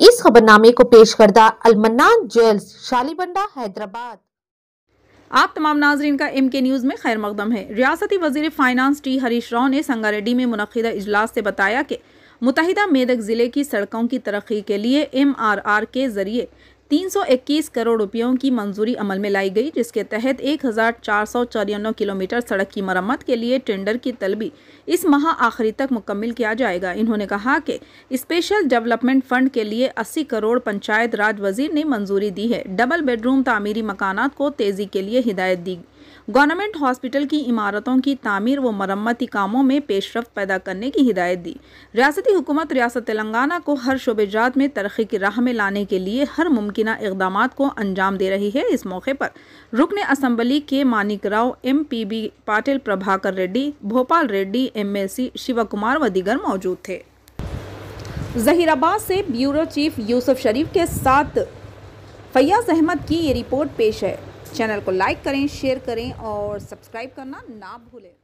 इस खबरनामे को पेश करदा अलमनान ज्वेल्स शालीबंडा हैदराबाद आप तमाम नाजरीन का एम के न्यूज़ में खैर मकदम है रियासती वजीर फाइनेंस टी हरीश राव ने संगारेड्डी में मुनदा इजलास से बताया कि मुतहदा मेदक ज़िले की सड़कों की तरक्की के लिए एम आर आर के ज़रिए 321 करोड़ रुपयों की मंजूरी अमल में लाई गई जिसके तहत एक किलोमीटर सड़क की मरम्मत के लिए टेंडर की तलबी इस माह आखिरी तक मुकम्मल किया जाएगा इन्होंने कहा कि स्पेशल डेवलपमेंट फंड के लिए 80 करोड़ पंचायत राज वजीर ने मंजूरी दी है डबल बेडरूम तामीरी मकानात को तेज़ी के लिए हिदायत दी गवर्नमेंट हॉस्पिटल की इमारतों की तामीर व मरम्मती कामों में पेशरफ पैदा करने की हिदायत दी रियासती हुकूमत रियासत तेलंगाना को हर शोबेजात में तरक्की की राह में लाने के लिए हर मुमकिन मुमकिन इकदाम को अंजाम दे रही है इस मौके पर रुकन असम्बली के Manik Rao M P B Patil Prabhakar Reddy Bhopal Reddy M L C Shiv Kumar व दीगर मौजूद थे जहीराबाद से ब्यूरो चीफ यूसुफ शरीफ के साथ फैयाज अहमद की ये रिपोर्ट पेश है चैनल को लाइक करें शेयर करें और सब्सक्राइब करना ना भूलें